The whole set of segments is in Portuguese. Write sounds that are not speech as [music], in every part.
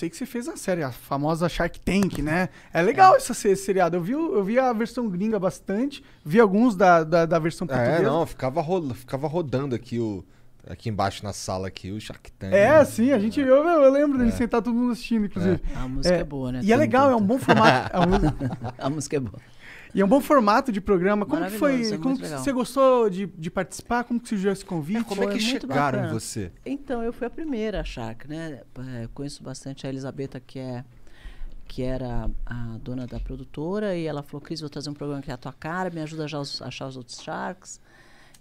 sei que você fez a série, a famosa Shark Tank, né? É legal é. essa seriado. Eu vi, eu vi a versão gringa bastante, vi alguns da, da, da versão é, portuguesa. É, não, ficava, ficava rodando aqui o. Aqui embaixo na sala aqui, o Shark Tank. É, sim, a gente. É. Eu, eu lembro de é. sentar todo mundo assistindo, inclusive. É. A música é, é boa, né? E é legal, é um bom formato. A, [laughs] é música... a música é boa. E é um bom formato de programa. Como que foi? É como que você gostou de, de participar? Como que surgiu esse convite? É, como é que chegaram em você? Então, eu fui a primeira a Shark, né? Eu é, conheço bastante a Elisabeta que é que era a dona da produtora, e ela falou, Cris, vou trazer um programa que é a tua cara, me ajuda a achar os outros Sharks.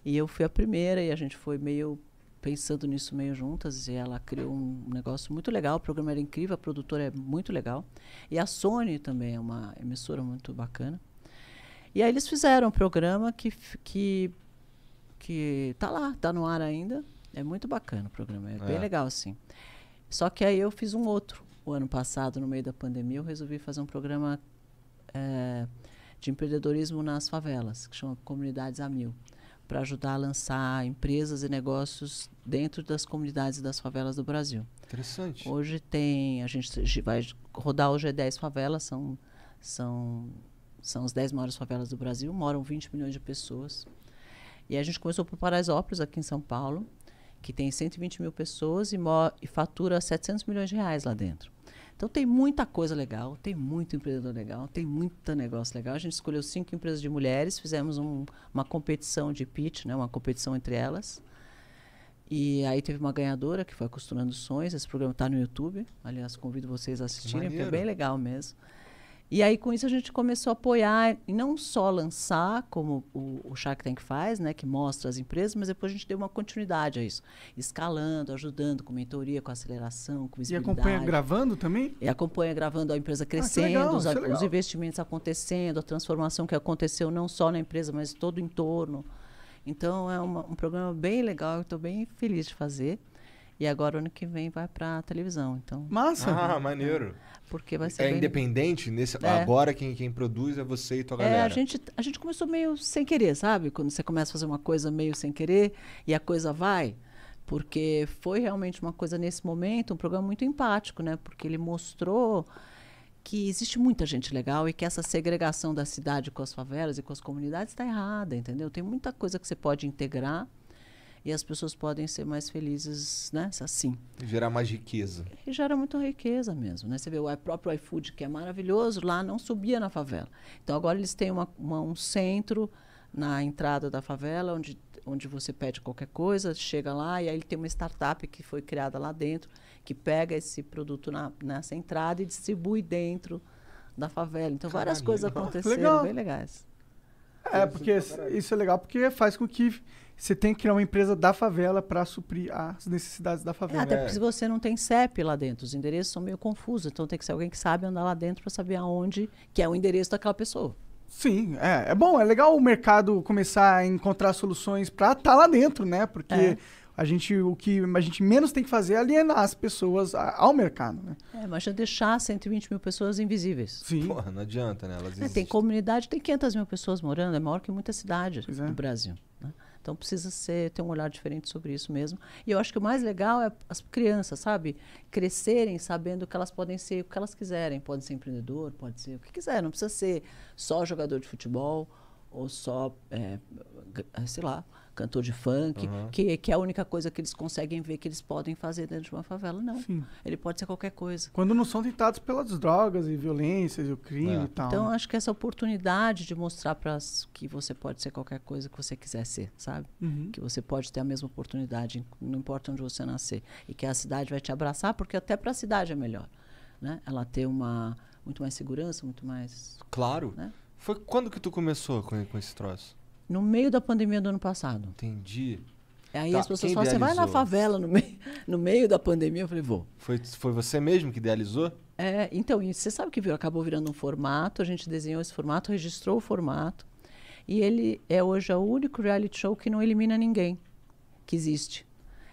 E eu fui a primeira, e a gente foi meio pensando nisso meio juntas e ela criou um negócio muito legal, o programa era incrível, a produtora é muito legal. E a Sony também é uma emissora muito bacana. E aí eles fizeram um programa que que que tá lá, tá no ar ainda. É muito bacana o programa, é, é. bem legal assim. Só que aí eu fiz um outro. O ano passado, no meio da pandemia, eu resolvi fazer um programa é, de empreendedorismo nas favelas, que chama Comunidades a Mil, para ajudar a lançar empresas e negócios dentro das comunidades e das favelas do Brasil. Interessante. Hoje tem, a gente vai rodar hoje é 10 favelas, são, são são as 10 maiores favelas do Brasil, moram 20 milhões de pessoas. E a gente começou por Paraisópolis, aqui em São Paulo, que tem 120 mil pessoas e, e fatura 700 milhões de reais lá dentro. Então tem muita coisa legal, tem muito empreendedor legal, tem muito negócio legal. A gente escolheu cinco empresas de mulheres, fizemos um, uma competição de pitch, né, uma competição entre elas. E aí teve uma ganhadora que foi Costurando Sonhos. Esse programa está no YouTube. Aliás, convido vocês a assistirem, porque é bem legal mesmo. E aí, com isso, a gente começou a apoiar, e não só lançar, como o, o Shark Tank faz, né, que mostra as empresas, mas depois a gente deu uma continuidade a isso, escalando, ajudando com mentoria, com aceleração, com visibilidade. E acompanha gravando também? E acompanha gravando a empresa ah, crescendo, ah, legal, os, é os, investimentos acontecendo, a transformação que aconteceu não só na empresa, mas todo o entorno. Então, é uma, um programa bem legal, eu estou bem feliz de fazer. E agora, ano que vem, vai pra televisão. Então, Massa! Ah, né? maneiro. Porque vai ser. É bem... independente? Nesse... É. Agora quem, quem produz é você e tua galera. É, a gente, a gente começou meio sem querer, sabe? Quando você começa a fazer uma coisa meio sem querer e a coisa vai. Porque foi realmente uma coisa nesse momento, um programa muito empático, né? Porque ele mostrou que existe muita gente legal e que essa segregação da cidade com as favelas e com as comunidades está errada, entendeu? Tem muita coisa que você pode integrar e as pessoas podem ser mais felizes né, é assim. E gerar mais riqueza. E gera muita riqueza mesmo. Né? Você vê o próprio iFood, que é maravilhoso, lá não subia na favela. Então agora eles têm uma, uma, um centro na entrada da favela, onde, onde você pede qualquer coisa, chega lá, e aí ele tem uma startup que foi criada lá dentro, que pega esse produto na, nessa entrada e distribui dentro da favela. Então, várias Caralho. coisas aconteceram Legal. bem legais. É, porque tá isso é legal porque faz com que você tem que criar uma empresa da favela para suprir as necessidades da favela. É, até porque se você não tem CEP lá dentro, os endereços são meio confusos, então tem que ser alguém que sabe andar lá dentro para saber aonde que é o endereço daquela pessoa. Sim, é, é bom, é legal o mercado começar a encontrar soluções para estar tá lá dentro, né? Porque é. A gente, o que a gente menos tem que fazer é alienar as pessoas ao mercado. Né? É, mas já deixar 120 mil pessoas invisíveis. Sim. Porra, não adianta, né? É, tem comunidade, tem 500 mil pessoas morando, é maior que muitas cidades é. do Brasil. Né? Então precisa ser, ter um olhar diferente sobre isso mesmo. E eu acho que o mais legal é as crianças, sabe? Crescerem sabendo que elas podem ser o que elas quiserem. pode ser empreendedor, pode ser o que quiser. Não precisa ser só jogador de futebol ou só, é, sei lá, cantor de funk, uhum. que, que é a única coisa que eles conseguem ver que eles podem fazer dentro de uma favela. Não. Sim. Ele pode ser qualquer coisa. Quando não são tentados pelas drogas e violências e o crime é. e tal. Então, né? acho que essa oportunidade de mostrar para que você pode ser qualquer coisa que você quiser ser, sabe? Uhum. Que você pode ter a mesma oportunidade, não importa onde você nascer. E que a cidade vai te abraçar, porque até para a cidade é melhor. Né? Ela ter uma muito mais segurança, muito mais. Claro. Né? Foi quando que tu começou com, com esse troço? No meio da pandemia do ano passado. Entendi. Aí tá, as pessoas falam, você assim, vai na favela no meio, [laughs] no meio da pandemia? Eu falei, vou. Foi, foi você mesmo que idealizou? É, então, você sabe que virou, acabou virando um formato, a gente desenhou esse formato, registrou o formato, e ele é hoje o único reality show que não elimina ninguém que existe.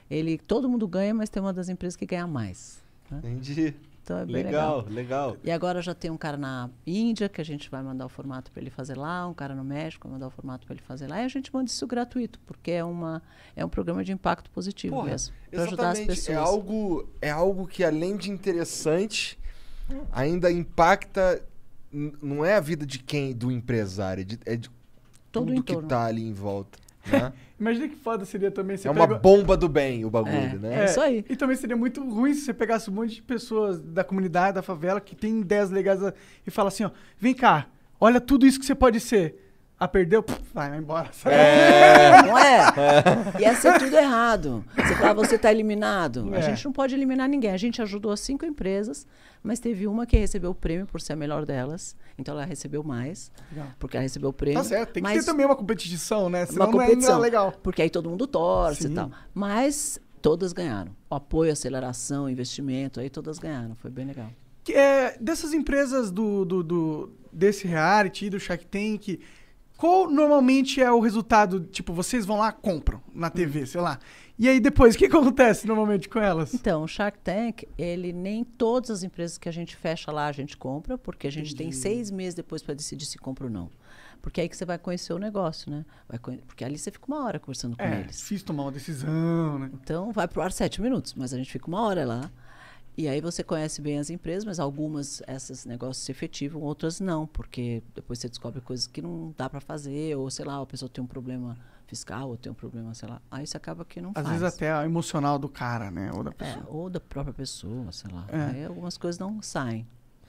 Ele, todo mundo ganha, mas tem uma das empresas que ganha mais. Né? Entendi. Então é bem legal, legal. Legal, E agora já tem um cara na Índia que a gente vai mandar o formato para ele fazer lá, um cara no México vai mandar o formato para ele fazer lá. E a gente manda isso gratuito, porque é, uma, é um programa de impacto positivo Porra, mesmo. Para ajudar as é pessoas. É algo, é algo que, além de interessante, ainda impacta. Não é a vida de quem? Do empresário, é de, é de tudo que está ali em volta. Né? [laughs] Imagina que foda seria também. Você é pega... uma bomba do bem o bagulho, é, né? É, é, isso aí. E também seria muito ruim se você pegasse um monte de pessoas da comunidade, da favela, que tem ideias legais e fala assim: ó, vem cá, olha tudo isso que você pode ser. Ah, perdeu? vai, vai embora. É, [laughs] não é? é? Ia ser tudo errado. Você fala, ah, você está eliminado. É. A gente não pode eliminar ninguém. A gente ajudou cinco empresas, mas teve uma que recebeu o prêmio por ser a melhor delas. Então ela recebeu mais, legal. porque ela recebeu o prêmio. Tá certo, tem que ter também uma competição, né? Senão uma competição, não é, é legal. Porque aí todo mundo torce Sim. e tal. Mas todas ganharam. O apoio, aceleração, investimento, aí todas ganharam. Foi bem legal. É, dessas empresas do, do, do desse reality, do Shark Tank qual normalmente é o resultado? Tipo, vocês vão lá, compram na TV, hum. sei lá. E aí depois, o que acontece normalmente com elas? Então, o Shark Tank, ele nem todas as empresas que a gente fecha lá a gente compra, porque a gente Entendi. tem seis meses depois para decidir se compra ou não. Porque é aí que você vai conhecer o negócio, né? Conhe... Porque ali você fica uma hora conversando com é, eles. Fiz tomar uma decisão, né? Então vai pro ar sete minutos, mas a gente fica uma hora lá e aí você conhece bem as empresas, mas algumas essas negócios se efetivam, outras não, porque depois você descobre coisas que não dá para fazer, ou sei lá, a pessoa tem um problema fiscal, ou tem um problema, sei lá. Aí você acaba que não Às faz. Às vezes até emocional do cara, né? Ou da é, pessoa. É, ou da própria pessoa, sei lá. É. Aí algumas coisas não saem.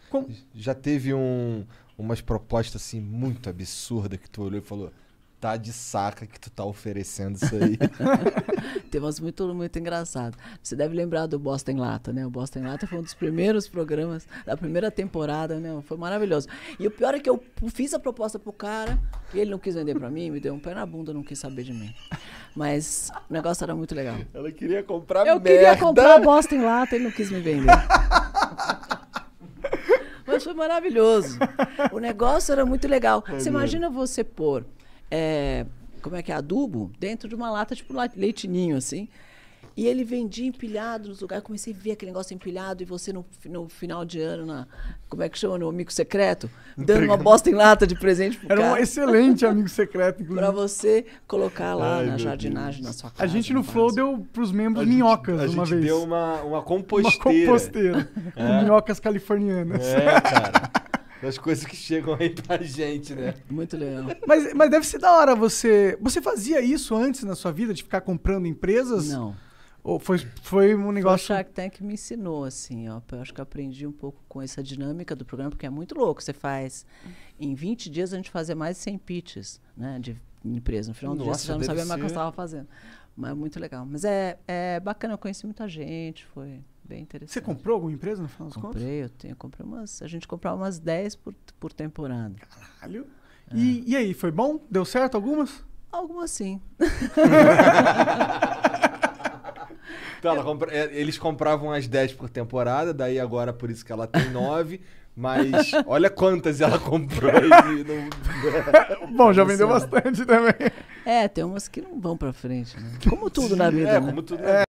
Como? Já teve um, umas propostas assim muito absurda que tu olhou e falou: tá de saca que tu tá oferecendo isso aí. [laughs] Tem umas muito, muito engraçado. Você deve lembrar do Boston em Lata, né? O Boston em Lata foi um dos primeiros programas da primeira temporada, né? Foi maravilhoso. E o pior é que eu fiz a proposta pro cara e ele não quis vender para mim, me deu um pé na bunda, não quis saber de mim. Mas o negócio era muito legal. Ela queria comprar Eu merda. queria comprar Bosta em Lata, ele não quis me vender. [laughs] Mas foi maravilhoso. O negócio era muito legal. É você imagina você pôr é, como é que é, adubo, dentro de uma lata, tipo leitinho, assim. E ele vendia empilhado nos lugares. Eu comecei a ver aquele negócio empilhado e você no, no final de ano, na, como é que chama, no amigo secreto, dando uma bosta em lata de presente pro Era cara. um excelente amigo secreto, inclusive. [laughs] pra você colocar lá Ai, na jardinagem, Deus. na sua casa. A gente no, no Flow deu pros membros a minhocas gente, a uma gente vez. deu uma, uma composteira. Uma composteira. É. Com minhocas californianas. É, cara. [laughs] das coisas que chegam aí pra gente, né? Muito legal. Mas, mas deve ser da hora você. Você fazia isso antes na sua vida, de ficar comprando empresas? Não. Ou foi, foi um negócio. Foi o Shark Tank me ensinou, assim, ó. Eu acho que eu aprendi um pouco com essa dinâmica do programa, porque é muito louco. Você faz. Em 20 dias a gente fazia mais de 100 pitches, né? De empresa. No final do dia você já não sabia mais o que eu estava fazendo. Mas é muito legal. Mas é, é bacana, eu conheci muita gente, foi. Bem interessante. Você comprou alguma empresa no final das comprei, contas? Comprei, eu tenho, comprei umas. A gente comprava umas 10 por, por temporada. Caralho! É. E, e aí, foi bom? Deu certo algumas? Algumas sim. [laughs] então, ela compra, é, eles compravam as 10 por temporada, daí agora por isso que ela tem 9. Mas [laughs] olha quantas ela comprou. [laughs] Não... Bom, já vendeu bastante também. É, tem umas que não vão pra frente. Né? Como tudo na vida. É, né? como tudo é. vida.